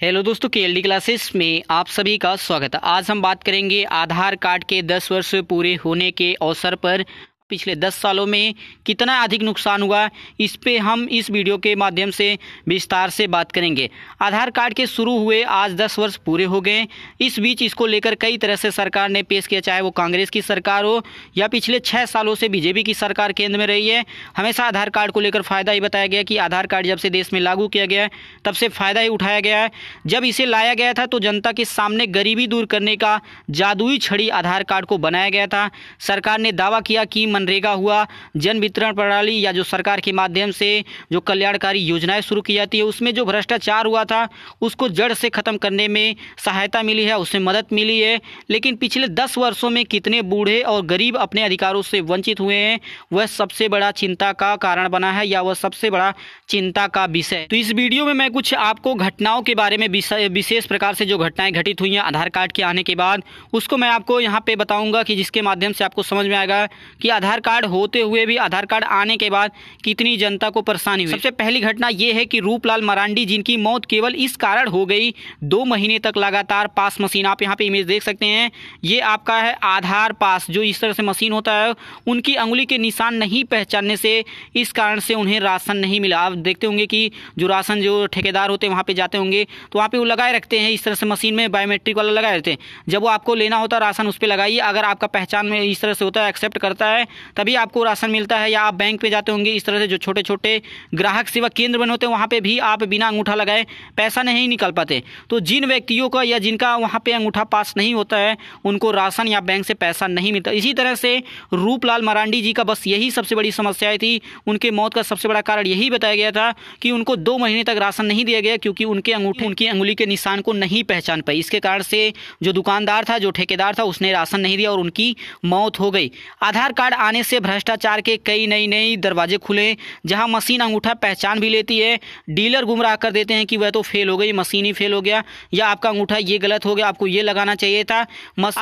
hello दोस्तों के L classes में आप सभी का स्वागत है आज हम बात करेंगे आधार कार्ड के 10 वर्ष पूरे होने के अवसर पर पिछले 10 सालों में कितना अधिक नुकसान हुआ इस पे हम इस वीडियो के माध्यम से विस्तार से बात करेंगे आधार कार्ड के शुरू हुए आज 10 वर्ष पूरे हो गए इस बीच इसको लेकर कई तरह से सरकार ने पेश किया चाहे वो कांग्रेस की सरकार हो या पिछले छः सालों से बीजेपी की सरकार केंद्र में रही है हमेशा आधार कार्ड को लेकर फ़ायदा ही बताया गया कि आधार कार्ड जब से देश में लागू किया गया तब से फ़ायदा ही उठाया गया है जब इसे लाया गया था तो जनता के सामने गरीबी दूर करने का जादुई छड़ी आधार कार्ड को बनाया गया था सरकार ने दावा किया कि मनरेगा हुआ जन वितरण प्रणाली या जो सरकार के माध्यम से जो कल्याणकारी योजनाएं शुरू की जाती है उसमें जो भ्रष्टाचार हुआ था उसको जड़ से ख़त्म करने में सहायता मिली है उसमें मदद मिली है लेकिन पिछले दस वर्षों में कितने बूढ़े और गरीब अपने अधिकारों से वंचित हुए हैं वह सबसे बड़ा चिंता का कारण बना है या वह सबसे बड़ा चिंता का विषय तो इस वीडियो में मैं कुछ आपको घटनाओं के बारे में विशेष प्रकार से जो घटनाएं घटित हुई हैं आधार कार्ड के आने के बाद उसको मैं आपको यहाँ पे बताऊंगा कि जिसके माध्यम से आपको समझ में आएगा कि आधार आधार कार्ड होते हुए भी आधार कार्ड आने के बाद कितनी जनता को परेशानी हुई सबसे पहली घटना ये है कि रूपलाल मरांडी जिनकी मौत केवल इस कारण हो गई दो महीने तक लगातार पास मशीन आप यहाँ पे इमेज देख सकते हैं ये आपका है आधार पास जो इस तरह से मशीन होता है उनकी अंगुली के निशान नहीं पहचानने से इस कारण से उन्हें राशन नहीं मिला आप देखते होंगे कि जो राशन जो ठेकेदार होते हैं वहाँ पे जाते होंगे तो वहाँ पे वो लगाए रखते हैं इस तरह से मशीन में बायोमेट्रिक वाला लगाए रहते हैं जब वो आपको लेना होता है राशन उस पर लगाइए अगर आपका पहचान में इस तरह से होता है एक्सेप्ट करता है तभी आपको राशन मिलता है या आप बैंक पे जाते होंगे इस तरह से जो छोटे छोटे ग्राहक सेवा केंद्र बने होते हैं वहाँ पे भी आप बिना अंगूठा लगाए पैसा नहीं निकल पाते तो जिन व्यक्तियों का या जिनका वहाँ पे अंगूठा पास नहीं होता है उनको राशन या बैंक से पैसा नहीं मिलता इसी तरह से रूपलाल मरांडी जी का बस यही सबसे बड़ी समस्याएं थी उनके मौत का सबसे बड़ा कारण यही बताया गया था कि उनको दो महीने तक राशन नहीं दिया गया क्योंकि उनके अंगूठे उनकी अंगुली के निशान को नहीं पहचान पाई इसके कारण से जो दुकानदार था जो ठेकेदार था उसने राशन नहीं दिया और उनकी मौत हो गई आधार कार्ड आने से भ्रष्टाचार के कई नई नई दरवाजे खुले जहां मशीन अंगूठा पहचान भी लेती है डीलर गुमराह कर देते हैं कि वह तो फेल हो गई मशीन ही फेल हो गया या आपका अंगूठा ये गलत हो गया आपको ये लगाना चाहिए था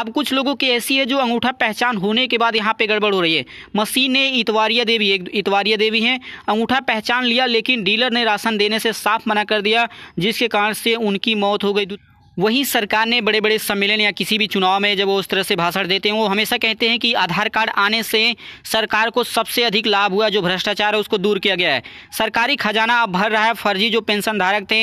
अब कुछ लोगों की ऐसी है जो अंगूठा पहचान होने के बाद यहाँ पे गड़बड़ हो रही है मशीन ने इतवारिया देवी एक इतवारिया देवी है अंगूठा पहचान लिया लेकिन डीलर ने राशन देने से साफ मना कर दिया जिसके कारण से उनकी मौत हो गई वहीं सरकार ने बड़े बड़े सम्मेलन या किसी भी चुनाव में जब वो उस तरह से भाषण देते हैं वो हमेशा कहते हैं कि आधार कार्ड आने से सरकार को सबसे अधिक लाभ हुआ जो भ्रष्टाचार है उसको दूर किया गया है सरकारी खजाना अब भर रहा है फर्जी जो पेंशन धारक थे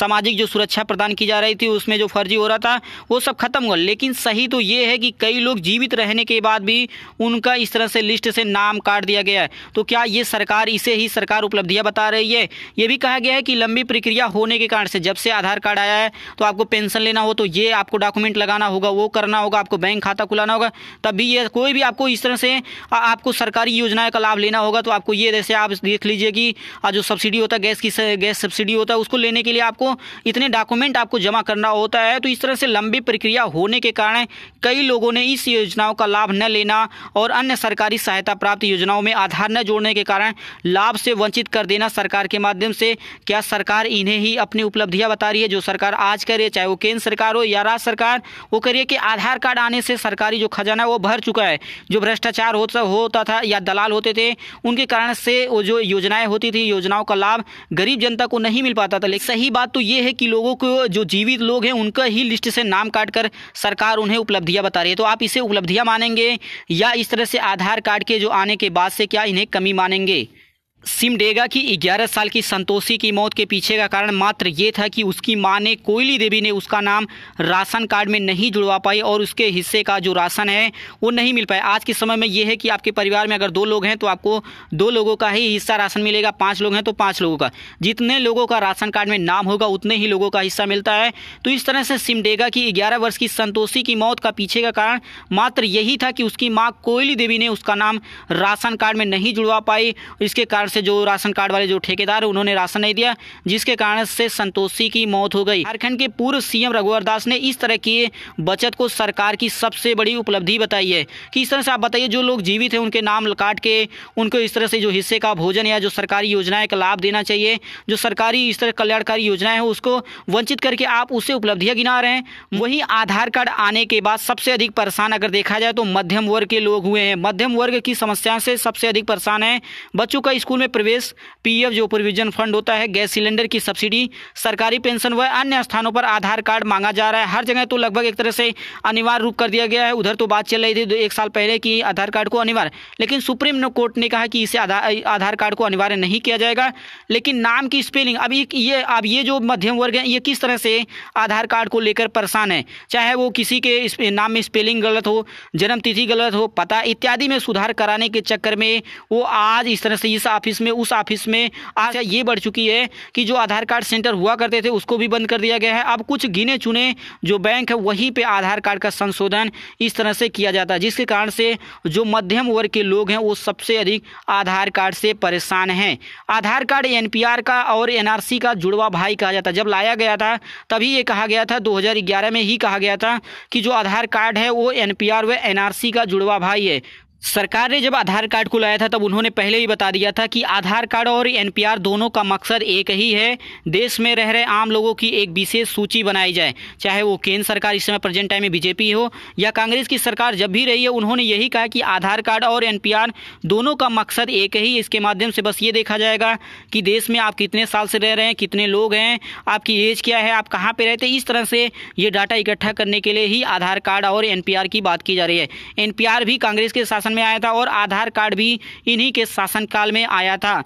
सामाजिक जो सुरक्षा प्रदान की जा रही थी उसमें जो फर्जी हो रहा था वो सब खत्म हुआ लेकिन सही तो ये है कि कई लोग जीवित रहने के बाद भी उनका इस तरह से लिस्ट से नाम काट दिया गया है तो क्या ये सरकार इसे ही सरकार उपलब्धियाँ बता रही है ये भी कहा गया है कि लंबी प्रक्रिया होने के कारण से जब से आधार कार्ड आया है तो आपको पेंशन पेंशन लेना हो तो ये आपको डॉक्यूमेंट लगाना होगा वो करना होगा आपको बैंक खाता खुलाना होगा तभी ये कोई भी आपको इस तरह से आपको सरकारी योजनाएं का लाभ लेना होगा तो आपको ये जैसे आप देख लीजिए कि जो सब्सिडी होता है गैस की गैस सब्सिडी होता है उसको लेने के लिए आपको इतने डॉक्यूमेंट आपको जमा करना होता है तो इस तरह से लंबी प्रक्रिया होने के कारण कई लोगों ने इस योजनाओं का लाभ न लेना और अन्य सरकारी सहायता प्राप्त योजनाओं में आधार न जोड़ने के कारण लाभ से वंचित कर देना सरकार के माध्यम से क्या सरकार इन्हें ही अपनी उपलब्धियां बता रही है जो सरकार आज करे चाहे वो केंद्र सरकार हो या राज्य सरकार वो करिए कि आधार कार्ड आने से सरकारी जो खजाना वो भर चुका है जो भ्रष्टाचार होता होता था या दलाल होते थे उनके कारण से वो जो योजनाएं होती थी योजनाओं का लाभ गरीब जनता को नहीं मिल पाता था लेकिन सही बात तो ये है कि लोगों को जो जीवित लोग हैं उनका ही लिस्ट से नाम काट कर सरकार उन्हें उपलब्धियाँ बता रही है तो आप इसे उपलब्धियाँ मानेंगे या इस तरह से आधार कार्ड के जो आने के बाद से क्या इन्हें कमी मानेंगे सिमडेगा की 11 साल की संतोषी की मौत के पीछे का कारण मात्र ये था कि उसकी मां ने कोयली देवी ने उसका नाम राशन कार्ड में नहीं जुड़वा पाई और उसके हिस्से का जो राशन है वो नहीं मिल पाया आज के समय में ये है कि आपके परिवार में अगर दो लोग हैं तो आपको दो लोगों का ही हिस्सा राशन मिलेगा पाँच लोग हैं तो पाँच लोगों का जितने लोगों का राशन कार्ड में नाम होगा उतने ही लोगों का हिस्सा मिलता है तो इस तरह से सिमडेगा की ग्यारह वर्ष की संतोषी की मौत का पीछे का कारण मात्र यही था कि उसकी माँ कोयली देवी ने उसका नाम राशन कार्ड में नहीं जुड़वा पाई इसके कारण से जो राशन कार्ड वाले जो ठेकेदार उन्होंने राशन नहीं दिया जिसके कारण से संतोषी की मौत हो गई झारखंड के पूर्व सीएम रघुवर दास ने इस तरह की बचत को सरकार की सबसे बड़ी उपलब्धि बताई है कि इस तरह से आप बताइए जो लोग जीवित हैं उनके नाम काट के उनको इस तरह से जो हिस्से का भोजन या जो सरकारी योजनाएं का लाभ देना चाहिए जो सरकारी इस तरह कल्याणकारी योजनाएं हैं उसको वंचित करके आप उसे उपलब्धियां गिना रहे हैं वहीं आधार कार्ड आने के बाद सबसे अधिक परेशान अगर देखा जाए तो मध्यम वर्ग के लोग हुए हैं मध्यम वर्ग की समस्या से सबसे अधिक परेशान है बच्चों का स्कूल में प्रवेश पीएफ जो प्रोविजन फंड होता है गैस सिलेंडर की सब्सिडी सरकारी पेंशन व अन्य स्थानों पर आधार कार्ड मांगा जा रहा है हर जगह तो लगभग एक तरह से अनिवार्य रूप कर दिया गया है उधर तो बात चल रही थी एक साल पहले कि आधार कार्ड को अनिवार्य लेकिन सुप्रीम कोर्ट ने कहा कि इसे आधार कार्ड को अनिवार्य नहीं किया जाएगा लेकिन नाम की स्पेलिंग अब ये अब ये जो मध्यम वर्ग है ये किस तरह से आधार कार्ड को लेकर परेशान है चाहे वो किसी के नाम में स्पेलिंग गलत हो जन्मतिथि गलत हो पता इत्यादि में सुधार कराने के चक्कर में वो आज इस तरह से इस ऑफिस ऑफिस में उस ऑफिस में आज ये बढ़ चुकी है कि जो आधार कार्ड सेंटर हुआ करते थे उसको भी बंद कर दिया गया है अब कुछ गिने चुने जो बैंक है वहीं पर आधार कार्ड का संशोधन इस तरह से किया जाता है जिसके कारण से जो मध्यम वर्ग के लोग हैं वो सबसे अधिक आधार कार्ड से परेशान हैं आधार कार्ड एन का और एन का जुड़वा भाई कहा जाता है जब लाया गया था तभी ये कहा गया था 2011 में ही कहा गया था कि जो आधार कार्ड है वो एनपीआर व एनआरसी का जुड़वा भाई है सरकार ने जब आधार कार्ड को लाया था तब उन्होंने पहले ही बता दिया था कि आधार कार्ड और एनपीआर दोनों का मकसद एक ही है देश में रह रहे आम लोगों की एक विशेष सूची बनाई जाए चाहे वो केंद्र सरकार इस समय प्रेजेंट टाइम में बीजेपी हो या कांग्रेस की सरकार जब भी रही है उन्होंने यही कहा कि आधार कार्ड और एन दोनों का मकसद एक ही इसके माध्यम से बस ये देखा जाएगा कि देश में आप कितने साल से रह रहे हैं कितने लोग हैं आपकी एज क्या है आप कहाँ पर रहते इस तरह से ये डाटा इकट्ठा करने के लिए ही आधार कार्ड और एन की बात की जा रही है एन भी कांग्रेस के शासन शासन में आया था और आधार कार्ड भी इन्हीं के शासनकाल में आया था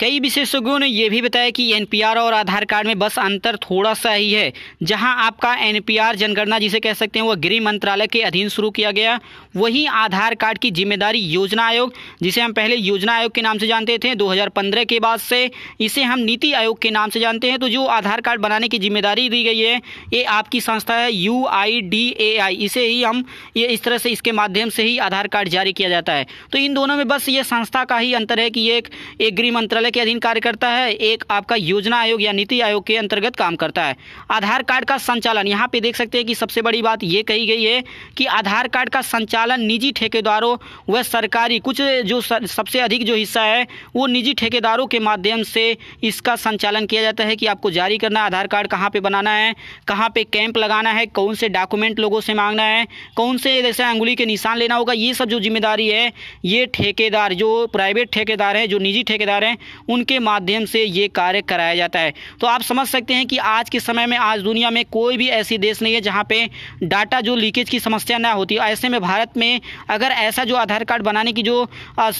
कई विशेषज्ञों ने यह भी बताया कि एनपीआर और आधार कार्ड में बस अंतर थोड़ा सा ही है जहां आपका एनपीआर जनगणना जिसे कह सकते हैं वह गृह मंत्रालय के अधीन शुरू किया गया वहीं आधार कार्ड की जिम्मेदारी योजना आयोग जिसे हम पहले योजना आयोग के नाम से जानते थे 2015 के बाद से इसे हम नीति आयोग के नाम से जानते हैं तो जो आधार कार्ड बनाने की जिम्मेदारी दी गई है ये आपकी संस्था है यू इसे ही हम ये इस तरह से इसके माध्यम से ही आधार कार्ड जारी किया जाता है तो इन दोनों में बस ये संस्था का ही अंतर है कि ये एक गृह मंत्रालय मंत्रालय के अधीन कार्य करता है एक आपका योजना आयोग या नीति आयोग के अंतर्गत काम करता है आधार कार्ड का संचालन यहाँ पे देख सकते हैं कि सबसे बड़ी बात ये कही गई है कि आधार कार्ड का संचालन निजी ठेकेदारों व सरकारी कुछ जो सबसे अधिक जो हिस्सा है वो निजी ठेकेदारों के माध्यम से इसका संचालन किया जाता है कि आपको जारी करना आधार कार्ड कहाँ पर बनाना है कहाँ पर कैंप लगाना है कौन से डॉक्यूमेंट लोगों से मांगना है कौन से जैसे अंगुली के निशान लेना होगा ये सब जो जिम्मेदारी है ये ठेकेदार जो प्राइवेट ठेकेदार हैं जो निजी ठेकेदार हैं उनके माध्यम से ये कार्य कराया जाता है तो आप समझ सकते हैं कि आज के समय में आज दुनिया में कोई भी ऐसी देश नहीं है जहाँ पे डाटा जो लीकेज की समस्या ना होती ऐसे में भारत में अगर ऐसा जो आधार कार्ड बनाने की जो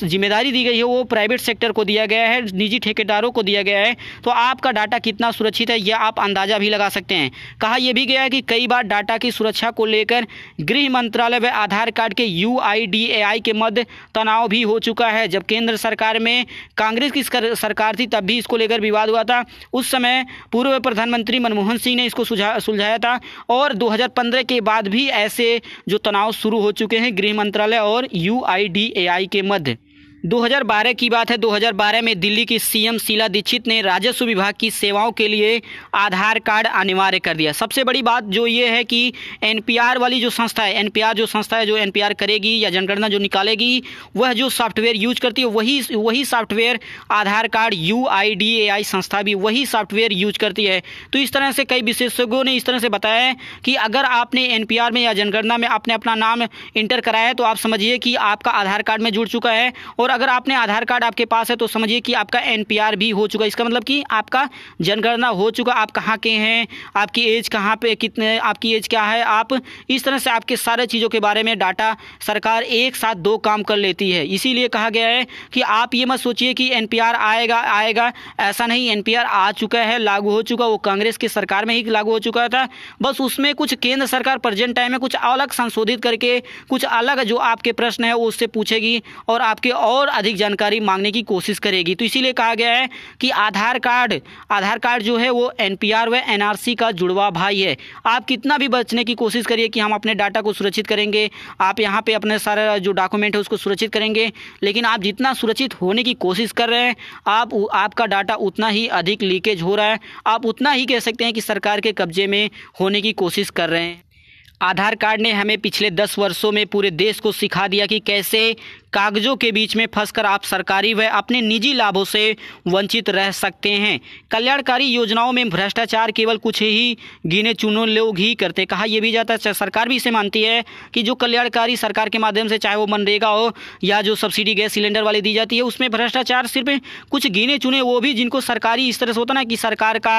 जिम्मेदारी दी गई है वो प्राइवेट सेक्टर को दिया गया है निजी ठेकेदारों को दिया गया है तो आपका डाटा कितना सुरक्षित है यह आप अंदाजा भी लगा सकते हैं कहा यह भी गया है कि कई बार डाटा की सुरक्षा को लेकर गृह मंत्रालय व आधार कार्ड के यू के मध्य तनाव भी हो चुका है जब केंद्र सरकार में कांग्रेस की सरकार थी तब भी इसको लेकर विवाद हुआ था उस समय पूर्व प्रधानमंत्री मनमोहन सिंह ने इसको सुझा सुलझाया था और 2015 के बाद भी ऐसे जो तनाव शुरू हो चुके हैं गृह मंत्रालय और यू के मध्य 2012 की बात है 2012 में दिल्ली की सीएम शीला दीक्षित ने राजस्व विभाग की सेवाओं के लिए आधार कार्ड अनिवार्य कर दिया सबसे बड़ी बात जो ये है कि एनपीआर वाली जो संस्था है एनपीआर जो संस्था है जो एनपीआर करेगी या जनगणना जो निकालेगी वह जो सॉफ्टवेयर यूज करती है वही वही सॉफ्टवेयर आधार कार्ड यू संस्था भी वही सॉफ्टवेयर यूज करती है तो इस तरह से कई विशेषज्ञों ने इस तरह से बताया है कि अगर आपने एन में या जनगणना में आपने अपना नाम इंटर कराया है तो आप समझिए कि आपका आधार कार्ड में जुड़ चुका है और और अगर आपने आधार कार्ड आपके पास है तो समझिए कि आपका एन भी हो चुका इसका मतलब कि आपका जनगणना हो चुका आप कहाँ के हैं आपकी एज कहाँ पे कितने आपकी एज क्या है आप इस तरह से आपके सारे चीज़ों के बारे में डाटा सरकार एक साथ दो काम कर लेती है इसीलिए कहा गया है कि आप ये मत सोचिए कि एन आएगा आएगा ऐसा नहीं एन आ चुका है लागू हो चुका वो कांग्रेस की सरकार में ही लागू हो चुका था बस उसमें कुछ केंद्र सरकार प्रेजेंट टाइम में कुछ अलग संशोधित करके कुछ अलग जो आपके प्रश्न है उससे पूछेगी और आपके और और अधिक जानकारी मांगने की कोशिश करेगी तो इसीलिए कहा गया है कि आधार कार्ड आधार कार्ड जो है वो एनपीआर व एनआरसी का जुड़वा भाई है आप कितना भी बचने की कोशिश करिए कि हम अपने डाटा को सुरक्षित करेंगे आप यहाँ पे अपने सारा जो डॉक्यूमेंट है उसको सुरक्षित करेंगे लेकिन आप जितना सुरक्षित होने की कोशिश कर रहे हैं आप आपका डाटा उतना ही अधिक लीकेज हो रहा है आप उतना ही कह सकते हैं कि सरकार के कब्जे में होने की कोशिश कर रहे हैं आधार कार्ड ने हमें पिछले दस वर्षों में पूरे देश को सिखा दिया कि कैसे कागजों के बीच में फंसकर आप सरकारी व अपने निजी लाभों से वंचित रह सकते हैं कल्याणकारी योजनाओं में भ्रष्टाचार केवल कुछ ही गिने चुने लोग ही करते कहा यह भी जाता है सरकार भी इसे मानती है कि जो कल्याणकारी सरकार के माध्यम से चाहे वो मनरेगा हो या जो सब्सिडी गैस सिलेंडर वाली दी जाती है उसमें भ्रष्टाचार सिर्फ कुछ गिने चुने वो भी जिनको सरकारी इस तरह से होता ना कि सरकार का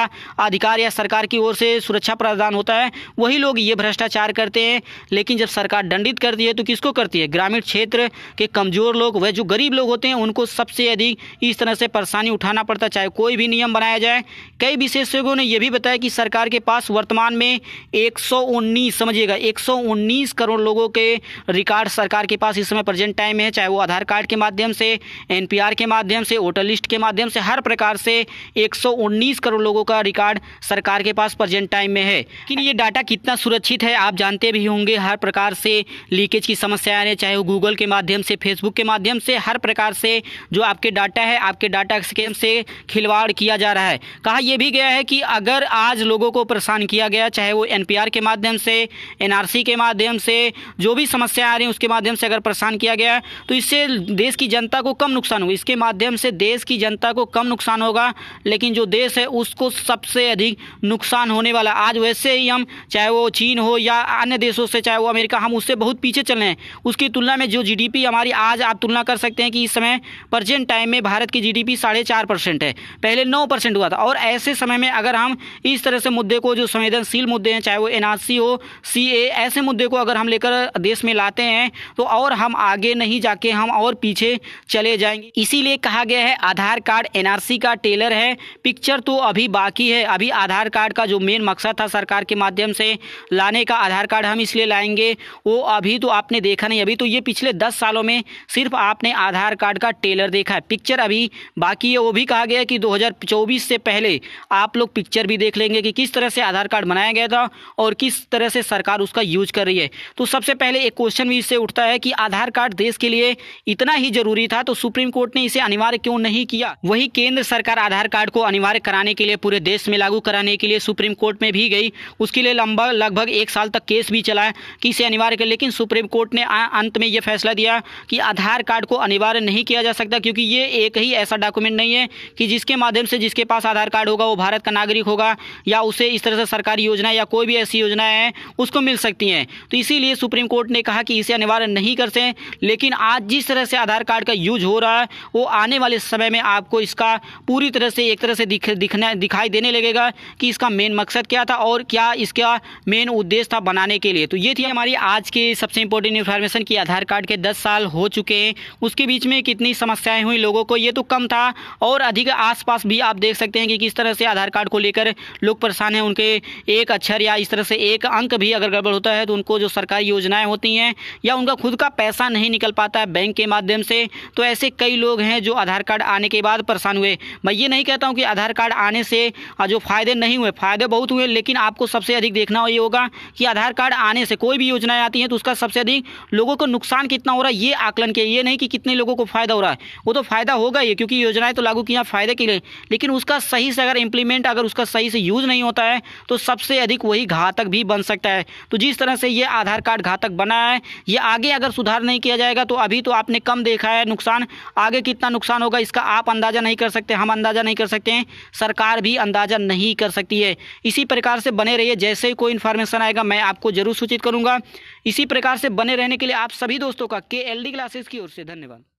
अधिकार या सरकार की ओर से सुरक्षा प्रदान होता है वही लोग ये भ्रष्टाचार करते हैं लेकिन जब सरकार दंडित करती है तो किसको करती है ग्रामीण क्षेत्र के कमज़ोर लोग वह जो गरीब लोग होते हैं उनको सबसे अधिक इस तरह से परेशानी उठाना पड़ता है चाहे कोई भी नियम बनाया जाए कई विशेषज्ञों ने यह भी बताया कि सरकार के पास वर्तमान में 119 समझिएगा 119 करोड़ लोगों के रिकॉर्ड सरकार के पास इस समय प्रेजेंट टाइम में है चाहे वो आधार कार्ड के माध्यम से एन के माध्यम से वोटर लिस्ट के माध्यम से हर प्रकार से 119 करोड़ लोगों का रिकॉर्ड सरकार के पास प्रेजेंट टाइम में है लेकिन ये डाटा कितना सुरक्षित है आप जानते भी होंगे हर प्रकार से लीकेज की समस्या है चाहे वो गूगल के माध्यम से फेसबुक के माध्यम से हर प्रकार से जो आपके डाटा है आपके डाटा से खिलवाड़ किया जा रहा है कहा यह भी गया है कि अगर आज लोगों को परेशान किया गया चाहे वो एन के माध्यम से एन के माध्यम से जो भी समस्याएं आ रही हैं उसके माध्यम से अगर परेशान किया गया तो इससे देश की जनता को कम नुकसान होगा इसके माध्यम से देश की जनता को कम नुकसान होगा लेकिन जो देश है उसको सबसे अधिक नुकसान होने वाला आज वैसे ही हम चाहे वो चीन हो या अन्य देशों से चाहे वो अमेरिका हम उससे बहुत पीछे चल रहे हैं उसकी तुलना में जो जीडीपी हमारी आज आप तुलना कर सकते हैं कि इस समय प्रजेंट टाइम में भारत की जीडीपी साढ़े चार परसेंट है पहले नौ परसेंट हुआ था और ऐसे समय में अगर हम इस तरह से मुद्दे को जो संवेदनशील मुद्दे हैं चाहे वो एन हो सी ऐसे मुद्दे को अगर हम लेकर देश में लाते हैं तो और हम आगे नहीं जाके हम और पीछे चले जाएंगे इसीलिए कहा गया है आधार कार्ड एन का टेलर है पिक्चर तो अभी बाकी है अभी आधार कार्ड का जो मेन मकसद था सरकार के माध्यम से लाने का आधार कार्ड हम इसलिए लाएंगे वो अभी तो आपने देखा नहीं अभी तो ये पिछले दस सालों में सिर्फ आपने आधार कार्ड का टेलर देखा है पिक्चर अभी बाकी है वो भी कहा गया है कि 2024 से पहले आप लोग पिक्चर भी देख लेंगे कि किस तरह से आधार कार्ड बनाया गया था और किस तरह से सरकार उसका यूज कर रही है तो सबसे पहले एक क्वेश्चन भी इससे उठता है कि आधार कार्ड देश के लिए इतना ही जरूरी था तो सुप्रीम कोर्ट ने इसे अनिवार्य क्यों नहीं किया वही केंद्र सरकार आधार कार्ड को अनिवार्य कराने के लिए पूरे देश में लागू कराने के लिए सुप्रीम कोर्ट में भी गई उसके लिए लंबा लगभग एक साल तक केस भी चला कि इसे अनिवार्य कर लेकिन सुप्रीम कोर्ट ने अंत में यह फैसला दिया कि आधार कार्ड को अनिवार्य नहीं किया जा सकता क्योंकि ये एक ही ऐसा डॉक्यूमेंट नहीं है कि जिसके माध्यम से जिसके पास आधार कार्ड होगा वो भारत का नागरिक होगा या उसे इस तरह से सरकारी योजना या कोई भी ऐसी योजनाएं हैं उसको मिल सकती हैं तो इसीलिए सुप्रीम कोर्ट ने कहा कि इसे अनिवार्य नहीं करते लेकिन आज जिस तरह से आधार कार्ड का यूज हो रहा है वो आने वाले समय में आपको इसका पूरी तरह से एक तरह से दिख दिखना दिखाई देने लगेगा कि इसका मेन मकसद क्या था और क्या इसका मेन उद्देश्य था बनाने के लिए तो ये थी हमारी आज की सबसे इंपॉर्टेंट इन्फॉर्मेशन कि आधार कार्ड के दस साल हो चुके हैं उसके बीच में कितनी समस्याएं हुई लोगों को ये तो कम था और अधिक आसपास भी आप देख सकते हैं कि किस तरह से आधार कार्ड को लेकर लोग परेशान हैं उनके एक अक्षर या इस तरह से एक अंक भी अगर गड़बड़ होता है तो उनको जो सरकारी योजनाएँ होती हैं या उनका खुद का पैसा नहीं निकल पाता है बैंक के माध्यम से तो ऐसे कई लोग हैं जो आधार कार्ड आने के बाद परेशान हुए मैं ये नहीं कहता हूँ कि आधार कार्ड आने से जो फ़ायदे नहीं हुए फ़ायदे बहुत हुए लेकिन आपको सबसे अधिक देखना ये होगा कि आधार कार्ड आने से कोई भी योजनाएं आती हैं तो उसका सबसे अधिक लोगों को नुकसान कितना हो रहा है ये आकलन आकलन किया ये नहीं कि कितने लोगों को फ़ायदा हो रहा है वो तो फ़ायदा होगा ही क्योंकि योजनाएं तो लागू की यहाँ फ़ायदे के लिए लेकिन उसका सही से अगर इम्प्लीमेंट अगर उसका सही से यूज़ नहीं होता है तो सबसे अधिक वही घातक भी बन सकता है तो जिस तरह से ये आधार कार्ड घातक बना है ये आगे अगर सुधार नहीं किया जाएगा तो अभी तो आपने कम देखा है नुकसान आगे कितना नुकसान होगा इसका आप अंदाज़ा नहीं कर सकते हम अंदाज़ा नहीं कर सकते हैं सरकार भी अंदाज़ा नहीं कर सकती है इसी प्रकार से बने रहिए जैसे ही कोई इन्फॉर्मेशन आएगा मैं आपको जरूर सूचित करूँगा इसी प्रकार से बने रहने के लिए आप सभी दोस्तों का के एल डी क्लासेस की ओर से धन्यवाद